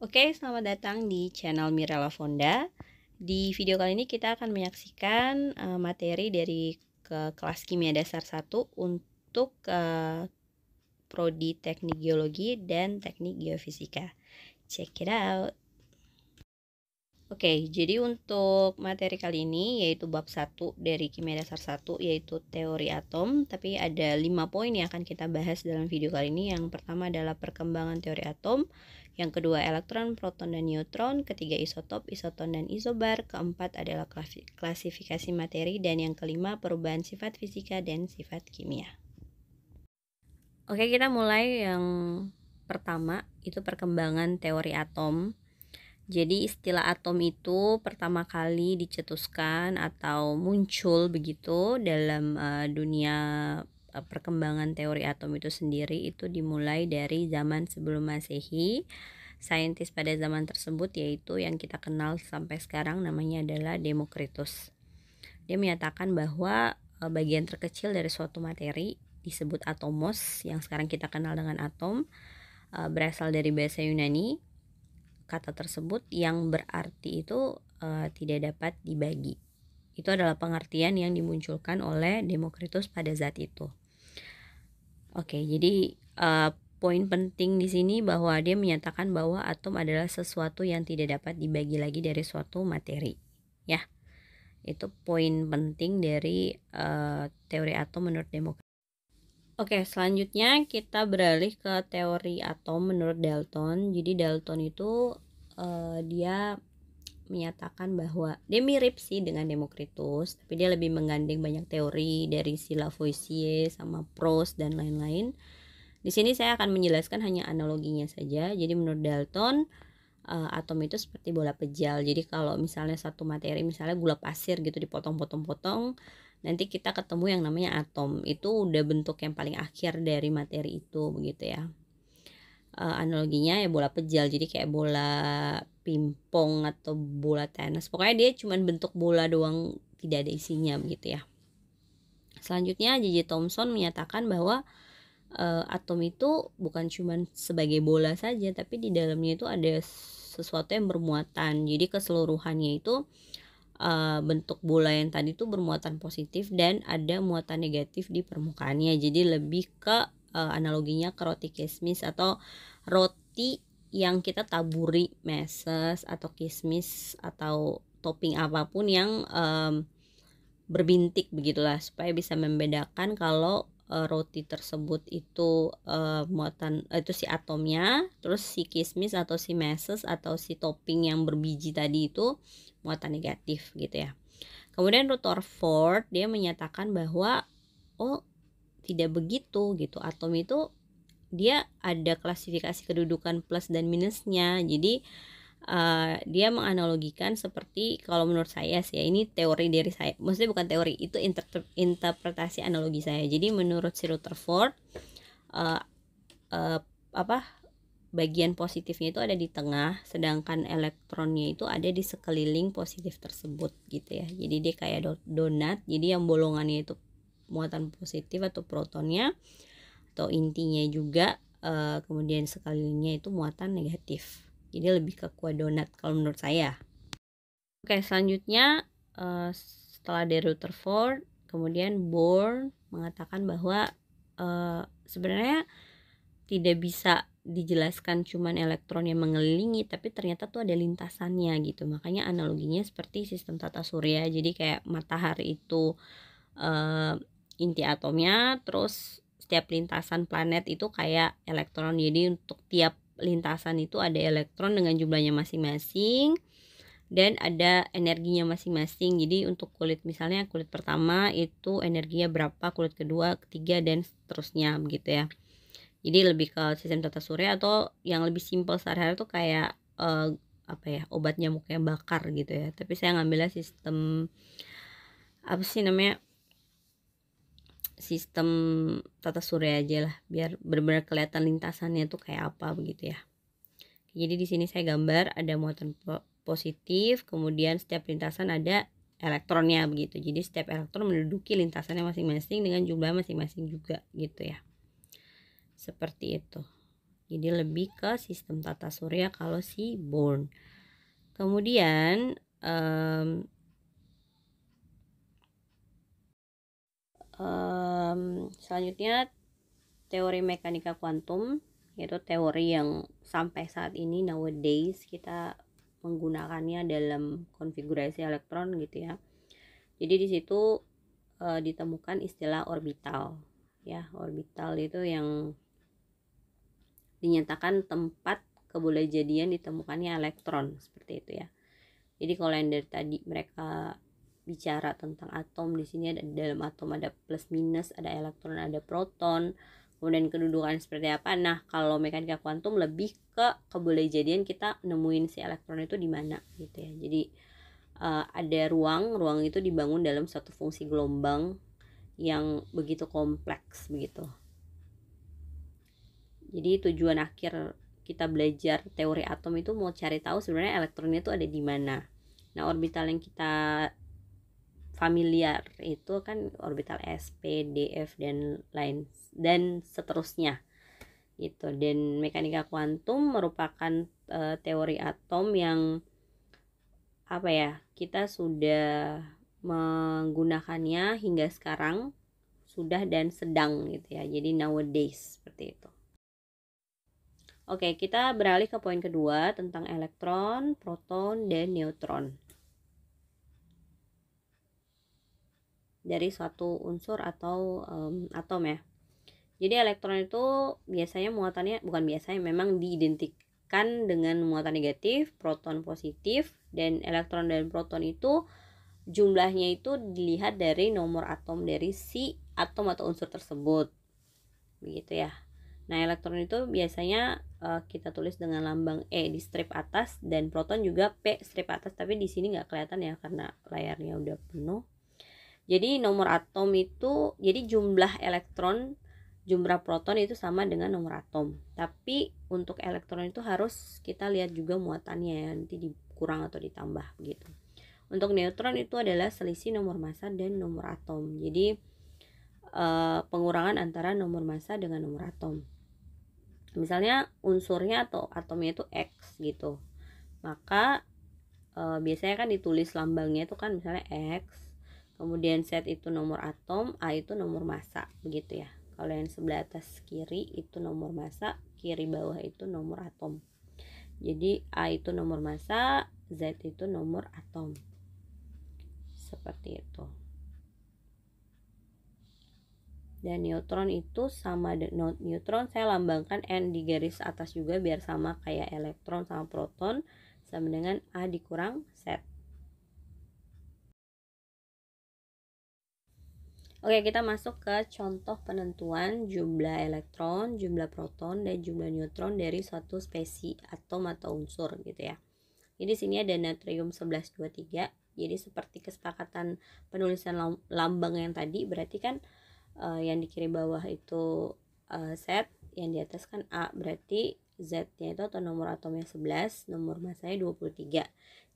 Oke, selamat datang di channel Mirella Fonda. Di video kali ini kita akan menyaksikan uh, materi dari ke kelas kimia dasar 1 untuk uh, prodi teknik geologi dan teknik geofisika. Check it out. Oke, jadi untuk materi kali ini yaitu bab 1 dari kimia dasar 1 yaitu teori atom, tapi ada 5 poin yang akan kita bahas dalam video kali ini. Yang pertama adalah perkembangan teori atom, yang kedua elektron, proton dan neutron, ketiga isotop, isoton dan isobar, keempat adalah klasifikasi materi dan yang kelima perubahan sifat fisika dan sifat kimia. Oke, kita mulai yang pertama itu perkembangan teori atom. Jadi istilah atom itu pertama kali dicetuskan atau muncul begitu dalam uh, dunia uh, perkembangan teori atom itu sendiri itu dimulai dari zaman sebelum Masehi. Saintis pada zaman tersebut yaitu yang kita kenal sampai sekarang namanya adalah Demokritus. Dia menyatakan bahwa uh, bagian terkecil dari suatu materi disebut atomos yang sekarang kita kenal dengan atom berasal dari bahasa Yunani kata tersebut yang berarti itu uh, tidak dapat dibagi. Itu adalah pengertian yang dimunculkan oleh Demokritus pada zat itu. Oke, jadi uh, poin penting di sini bahwa dia menyatakan bahwa atom adalah sesuatu yang tidak dapat dibagi lagi dari suatu materi, ya. Itu poin penting dari uh, teori atom menurut Demokritus. Oke, selanjutnya kita beralih ke teori atom menurut Dalton. Jadi Dalton itu uh, dia menyatakan bahwa dia mirip sih dengan Demokritus, tapi dia lebih menggandeng banyak teori dari si Lavoisier sama Proust dan lain-lain. Di sini saya akan menjelaskan hanya analoginya saja. Jadi menurut Dalton eh, atom itu seperti bola pejal. Jadi kalau misalnya satu materi misalnya gula pasir gitu dipotong-potong-potong, potong potong nanti kita ketemu yang namanya atom itu udah bentuk yang paling akhir dari materi itu begitu ya eh, analoginya ya bola pejal jadi kayak bola pingpong atau bola tenis pokoknya dia cuma bentuk bola doang tidak ada isinya begitu ya selanjutnya JJ Thomson menyatakan bahwa uh, atom itu bukan cuma sebagai bola saja tapi di dalamnya itu ada sesuatu yang bermuatan jadi keseluruhannya itu uh, bentuk bola yang tadi itu bermuatan positif dan ada muatan negatif di permukaannya jadi lebih ke uh, analoginya ke roti kismis atau roti yang kita taburi meses atau kismis atau topping apapun yang um, berbintik begitulah supaya bisa membedakan kalau eh, roti tersebut itu uh, muatan itu si atomnya terus si kismis atau si meses atau si topping yang berbiji tadi itu muatan negatif gitu ya. Kemudian Rutherford dia menyatakan bahwa oh tidak begitu gitu atom itu dia ada klasifikasi kedudukan plus dan minusnya jadi uh, dia menganalogikan seperti kalau menurut saya sih ya ini teori dari saya maksudnya bukan teori itu inter interpretasi analogi saya jadi menurut si Rutherford uh, uh, eh, apa bagian positifnya itu ada di tengah sedangkan elektronnya itu ada di sekeliling positif tersebut gitu ya jadi dia kayak donat jadi yang bolongannya itu muatan positif atau protonnya atau intinya juga eh, kemudian sekelilingnya itu muatan negatif jadi lebih ke kuah donat kalau menurut saya oke selanjutnya eh, setelah dari Rutherford kemudian Bohr mengatakan bahwa eh, sebenarnya tidak bisa dijelaskan cuman elektron yang mengelilingi tapi ternyata tuh ada lintasannya gitu makanya analoginya seperti sistem tata surya jadi kayak matahari itu uh, inti atomnya terus setiap lintasan planet itu kayak elektron jadi untuk tiap lintasan itu ada elektron dengan jumlahnya masing-masing dan ada energinya masing-masing. Jadi untuk kulit misalnya kulit pertama itu energinya berapa, kulit kedua, ketiga dan seterusnya begitu ya jadi lebih ke sistem tata surya atau yang lebih simpel sehari-hari tuh kayak uh, apa ya obat nyamuk yang bakar gitu ya tapi saya ngambilnya sistem apa sih namanya sistem tata surya aja lah biar benar-benar kelihatan lintasannya tuh kayak apa begitu ya jadi di sini saya gambar ada muatan positif kemudian setiap lintasan ada elektronnya begitu jadi setiap elektron menduduki lintasannya masing-masing dengan jumlah masing-masing juga gitu ya seperti itu jadi lebih ke sistem tata surya kalau si born kemudian um, um, selanjutnya teori mekanika kuantum yaitu teori yang sampai saat ini nowadays kita menggunakannya dalam konfigurasi elektron gitu ya jadi di situ eh, ditemukan istilah orbital ya orbital itu yang dinyatakan tempat keboleh jadian ditemukannya elektron seperti itu ya jadi kalau yang dari tadi mereka bicara tentang atom di sini ada di dalam atom ada plus minus ada elektron ada proton kemudian kedudukan seperti apa nah kalau mekanika kuantum lebih ke keboleh jadian kita nemuin si elektron itu di mana gitu ya jadi uh, ada ruang ruang itu dibangun dalam satu fungsi gelombang yang begitu kompleks begitu jadi tujuan akhir kita belajar teori atom itu mau cari tahu sebenarnya elektronnya itu ada di mana. Nah, orbital yang kita familiar itu kan orbital s, p, d, f dan lain dan seterusnya. Gitu. Dan mekanika kuantum merupakan uh, teori atom yang apa ya? Kita sudah menggunakannya hingga sekarang sudah dan sedang gitu ya. Jadi nowadays seperti itu. Oke, kita beralih ke poin kedua tentang elektron, proton, dan neutron. Dari suatu unsur atau um, atom ya. Jadi elektron itu biasanya muatannya bukan biasanya memang diidentikan dengan muatan negatif, proton positif, dan elektron dan proton itu jumlahnya itu dilihat dari nomor atom dari si atom atau unsur tersebut. Begitu ya. Nah, elektron itu biasanya uh, kita tulis dengan lambang E di strip atas dan proton juga P strip atas, tapi di sini nggak kelihatan ya karena layarnya udah penuh. Jadi nomor atom itu jadi jumlah elektron, jumlah proton itu sama dengan nomor atom. Tapi untuk elektron itu harus kita lihat juga muatannya ya, nanti dikurang atau ditambah gitu. Untuk neutron itu adalah selisih nomor massa dan nomor atom. Jadi eh, pengurangan antara nomor massa dengan nomor atom misalnya unsurnya atau atomnya itu X gitu maka e, biasanya kan ditulis lambangnya itu kan misalnya X kemudian Z itu nomor atom A itu nomor massa begitu ya kalau yang sebelah atas kiri itu nomor massa kiri bawah itu nomor atom jadi A itu nomor massa Z itu nomor atom seperti itu dan neutron itu sama neutron saya lambangkan N di garis atas juga biar sama kayak elektron sama proton sama dengan A dikurang Z Oke kita masuk ke contoh penentuan jumlah elektron, jumlah proton, dan jumlah neutron dari suatu spesi atom atau unsur gitu ya Jadi sini ada natrium 1123 Jadi seperti kesepakatan penulisan lambang yang tadi berarti kan uh, yang di kiri bawah itu uh, Z yang di atas kan A berarti Z-nya itu atau nomor atomnya 11, nomor massanya 23.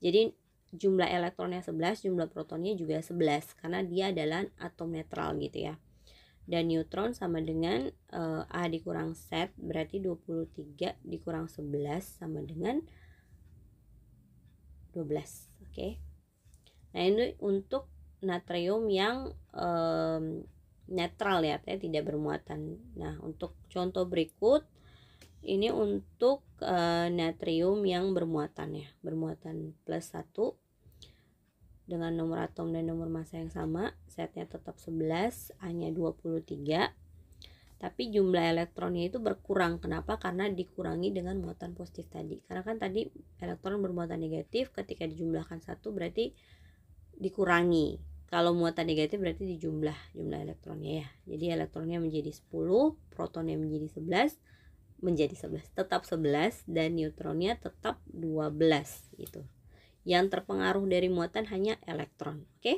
Jadi jumlah elektronnya 11, jumlah protonnya juga 11 karena dia adalah atom netral gitu ya. Dan neutron sama dengan uh, A dikurang Z berarti 23 dikurang 11 sama dengan 12. Oke. Okay. Nah, ini untuk natrium yang um, netral ya artinya tidak bermuatan nah untuk contoh berikut ini untuk uh, natrium yang bermuatan ya bermuatan plus satu dengan nomor atom dan nomor massa yang sama setnya tetap 11 hanya puluh 23 tapi jumlah elektronnya itu berkurang kenapa karena dikurangi dengan muatan positif tadi karena kan tadi elektron bermuatan negatif ketika dijumlahkan satu berarti dikurangi kalau muatan negatif berarti di jumlah jumlah elektronnya ya jadi elektronnya menjadi 10 protonnya menjadi 11 menjadi 11 tetap 11 dan neutronnya tetap 12 gitu yang terpengaruh dari muatan hanya elektron oke okay?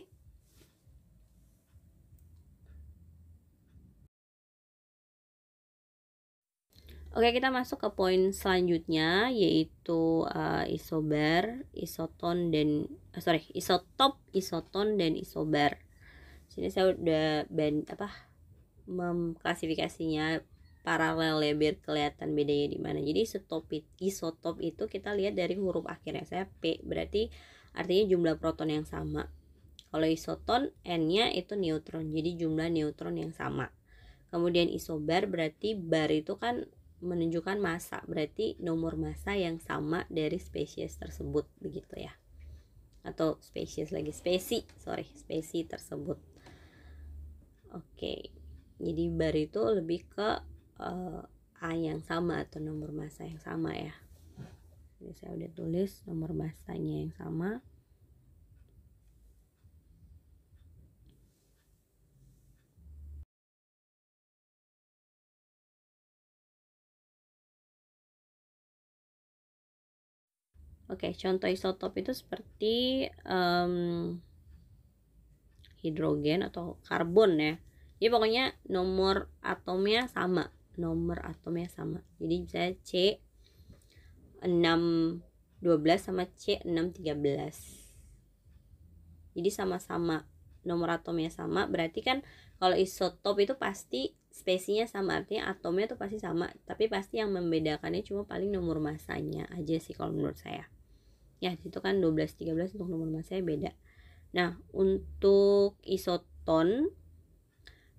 Oke, kita masuk ke poin selanjutnya yaitu uh, eh, isobar, isoton dan uh, sorry, isotop, isoton dan isobar. Sini saya udah ban apa memklasifikasinya paralel ya biar kelihatan bedanya di mana. Jadi isotop isotop itu kita lihat dari huruf akhirnya saya P berarti artinya jumlah proton yang sama. Kalau isoton N-nya itu neutron. Jadi jumlah neutron yang sama. Kemudian isobar berarti bar itu kan menunjukkan masa berarti nomor masa yang sama dari spesies tersebut begitu ya atau spesies lagi spesies sorry spesies tersebut oke jadi bar itu lebih ke uh, a yang sama atau nomor masa yang sama ya ini saya udah tulis nomor masanya yang sama Oke, okay, contoh isotop itu seperti um, hidrogen atau karbon ya. Jadi pokoknya nomor atomnya sama, nomor atomnya sama. Jadi bisa C 612 sama C 613. Jadi sama-sama nomor atomnya sama, berarti kan kalau isotop itu pasti spesinya sama artinya atomnya itu pasti sama tapi pasti yang membedakannya cuma paling nomor masanya aja sih kalau menurut saya ya itu kan 12 13 untuk nomor massanya beda nah untuk isoton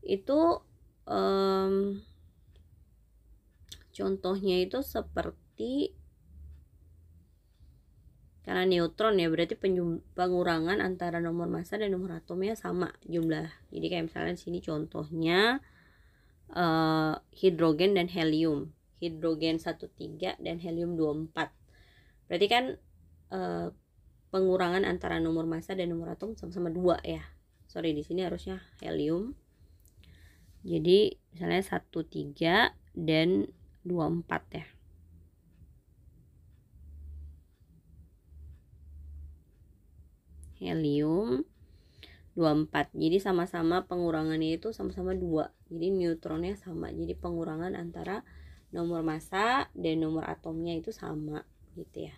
itu um, contohnya itu seperti karena neutron ya berarti pengurangan antara nomor massa dan nomor atomnya sama jumlah jadi kayak misalnya di sini contohnya uh, hidrogen dan helium hidrogen 13 dan helium 24 berarti kan Eh, pengurangan antara nomor massa dan nomor atom sama-sama dua ya sorry di sini harusnya helium jadi misalnya satu tiga dan dua empat ya helium 24 jadi sama-sama pengurangannya itu sama-sama dua jadi neutronnya sama jadi pengurangan antara nomor massa dan nomor atomnya itu sama gitu ya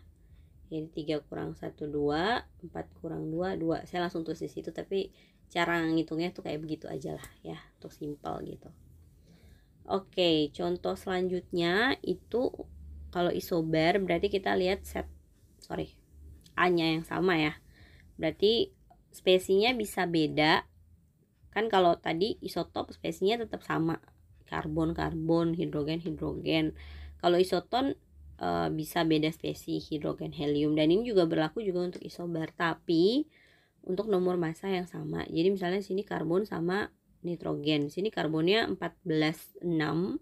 jadi 3 kurang 1 2 4 kurang 2 2 saya langsung tulis di situ tapi cara ngitungnya tuh kayak begitu aja lah ya untuk simple gitu oke contoh selanjutnya itu kalau isobar berarti kita lihat set sorry a nya yang sama ya berarti spesinya bisa beda kan kalau tadi isotop spesinya tetap sama karbon karbon hidrogen hidrogen kalau isoton uh, bisa beda spesi hidrogen helium dan ini juga berlaku juga untuk isobar tapi untuk nomor massa yang sama. Jadi misalnya sini karbon sama nitrogen. Sini karbonnya 14 6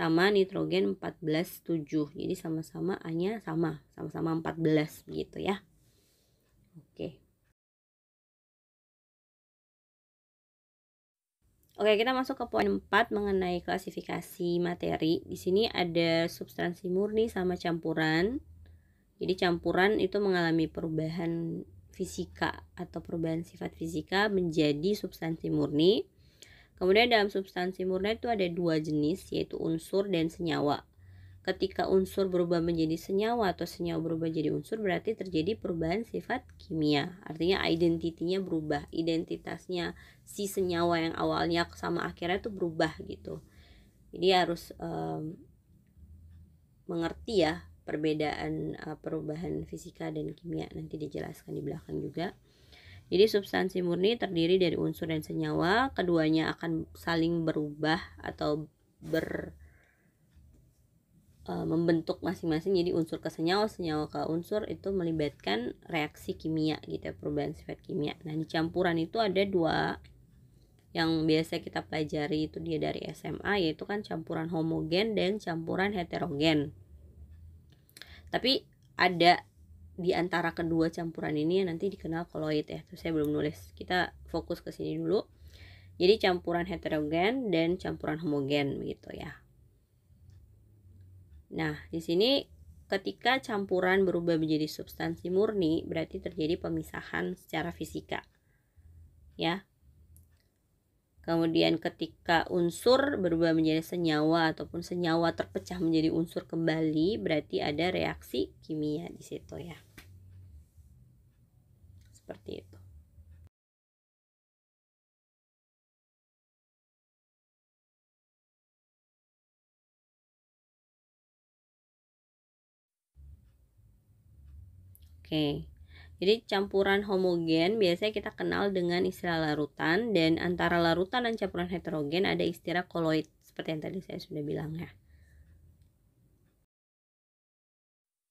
sama nitrogen 14 7. Jadi sama-sama A-nya sama, sama-sama 14 gitu ya. Oke, kita masuk ke poin 4 mengenai klasifikasi materi. Di sini ada substansi murni sama campuran. Jadi campuran itu mengalami perubahan fisika atau perubahan sifat fisika menjadi substansi murni. Kemudian dalam substansi murni itu ada dua jenis yaitu unsur dan senyawa. Ketika unsur berubah menjadi senyawa atau senyawa berubah jadi unsur berarti terjadi perubahan sifat kimia. Artinya identitinya berubah, identitasnya si senyawa yang awalnya sama akhirnya itu berubah gitu. Jadi harus um, mengerti ya perbedaan uh, perubahan fisika dan kimia nanti dijelaskan di belakang juga. Jadi substansi murni terdiri dari unsur dan senyawa, keduanya akan saling berubah atau ber Eh, membentuk masing-masing jadi unsur ke senyawa senyawa ke unsur itu melibatkan reaksi kimia gitu ya perubahan sifat kimia nah di campuran itu ada dua yang biasa kita pelajari itu dia dari SMA yaitu kan campuran homogen dan campuran heterogen tapi ada di antara kedua campuran ini yang nanti dikenal koloid ya. Terus saya belum nulis. Kita fokus ke sini dulu. Jadi campuran heterogen dan campuran homogen begitu ya. Nah, di sini ketika campuran berubah menjadi substansi murni, berarti terjadi pemisahan secara fisika. Ya. Kemudian ketika unsur berubah menjadi senyawa ataupun senyawa terpecah menjadi unsur kembali, berarti ada reaksi kimia di situ ya. Seperti itu. Oke. Jadi campuran homogen biasanya kita kenal dengan istilah larutan dan antara larutan dan campuran heterogen ada istilah koloid seperti yang tadi saya sudah bilang ya.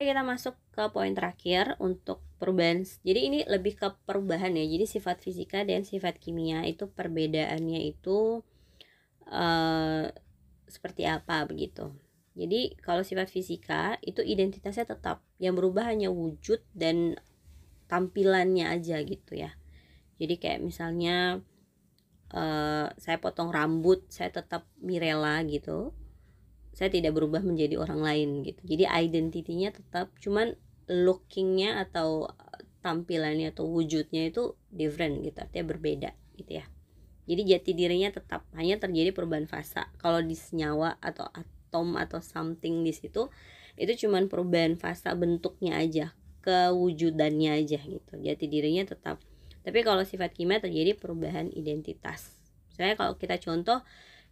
kita masuk ke poin terakhir untuk perubahan. Jadi ini lebih ke perubahan ya. Jadi sifat fisika dan sifat kimia itu perbedaannya itu uh, seperti apa begitu. Jadi kalau sifat fisika itu identitasnya tetap, yang berubah hanya wujud dan tampilannya aja gitu ya. Jadi kayak misalnya uh, saya potong rambut, saya tetap Mirella gitu. Saya tidak berubah menjadi orang lain gitu. Jadi identitinya tetap, cuman lookingnya atau tampilannya atau wujudnya itu different gitu, artinya berbeda gitu ya. Jadi jati dirinya tetap hanya terjadi perubahan fasa. Kalau di senyawa atau tom atau something di situ itu cuman perubahan fasa bentuknya aja kewujudannya aja gitu Jadi dirinya tetap tapi kalau sifat kimia terjadi perubahan identitas misalnya kalau kita contoh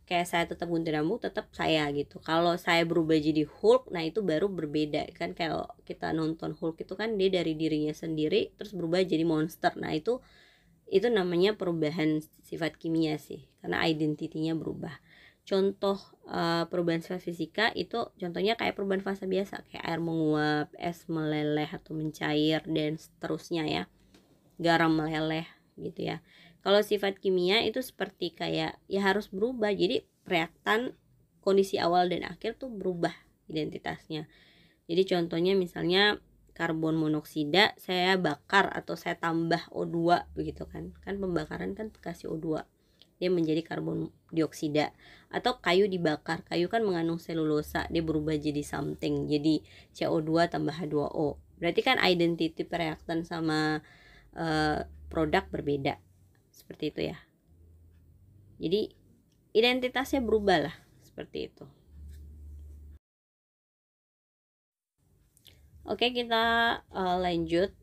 kayak saya tetap gunting rambut tetap saya gitu kalau saya berubah jadi Hulk nah itu baru berbeda kan kalau kita nonton Hulk itu kan dia dari dirinya sendiri terus berubah jadi monster nah itu itu namanya perubahan sifat kimia sih karena identitinya berubah contoh uh, perubahan sifat fisika itu contohnya kayak perubahan fase biasa kayak air menguap, es meleleh atau mencair dan seterusnya ya. Garam meleleh gitu ya. Kalau sifat kimia itu seperti kayak ya harus berubah. Jadi reaktan kondisi awal dan akhir tuh berubah identitasnya. Jadi contohnya misalnya karbon monoksida saya bakar atau saya tambah O2 begitu kan. Kan pembakaran kan kasih O2 dia menjadi karbon dioksida atau kayu dibakar kayu kan mengandung selulosa dia berubah jadi something jadi CO2 tambah H2O berarti kan identity reaktan sama uh, produk berbeda seperti itu ya jadi identitasnya berubah lah seperti itu oke kita uh, lanjut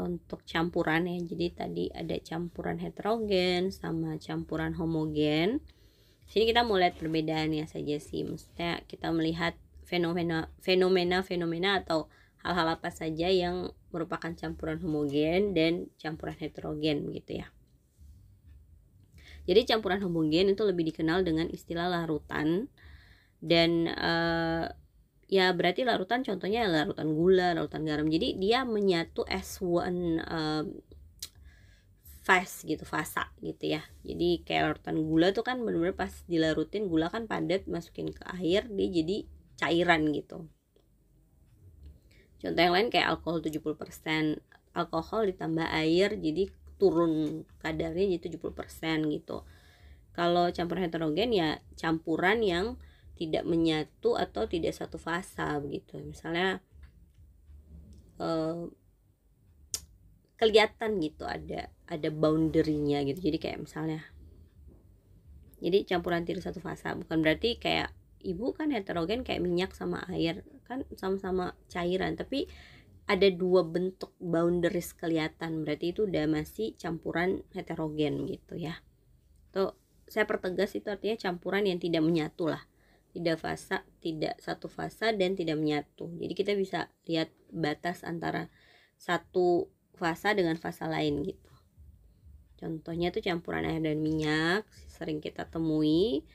untuk campuran ya jadi tadi ada campuran heterogen sama campuran homogen sini kita mau lihat perbedaannya saja sih maksudnya kita melihat fenomena fenomena fenomena atau hal-hal apa saja yang merupakan campuran homogen dan campuran heterogen gitu ya jadi campuran homogen itu lebih dikenal dengan istilah larutan dan uh, ya berarti larutan contohnya larutan gula, larutan garam. Jadi dia menyatu s one uh, fast gitu, fasa gitu ya. Jadi kayak larutan gula tuh kan bener-bener pas dilarutin gula kan padat masukin ke air dia jadi cairan gitu. Contoh yang lain kayak alkohol 70%, alkohol ditambah air jadi turun kadarnya jadi 70% gitu. Kalau campuran heterogen ya campuran yang tidak menyatu atau tidak satu fasa begitu misalnya eh, kelihatan gitu ada ada boundary-nya gitu jadi kayak misalnya jadi campuran tidak satu fasa bukan berarti kayak ibu kan heterogen kayak minyak sama air kan sama-sama cairan tapi ada dua bentuk boundaries kelihatan berarti itu udah masih campuran heterogen gitu ya tuh saya pertegas itu artinya campuran yang tidak menyatu lah tidak fasa tidak satu fasa dan tidak menyatu jadi kita bisa lihat batas antara satu fasa dengan fasa lain gitu contohnya tuh campuran air dan minyak sering kita temui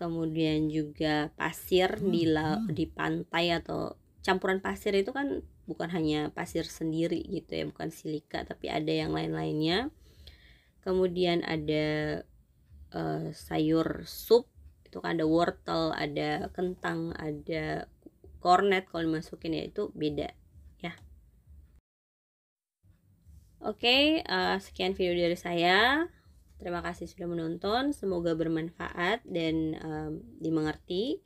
kemudian juga pasir hmm, di hmm. di pantai atau campuran pasir itu kan bukan hanya pasir sendiri gitu ya bukan silika tapi ada yang lain-lainnya kemudian ada uh, sayur sup gitu kan ada wortel ada kentang ada kornet kalau dimasukin ya itu beda ya oke okay, uh, eh, sekian video dari saya terima kasih sudah menonton semoga bermanfaat dan um, dimengerti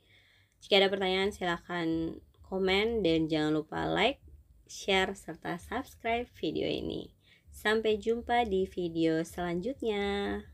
jika ada pertanyaan silahkan komen dan jangan lupa like share serta subscribe video ini sampai jumpa di video selanjutnya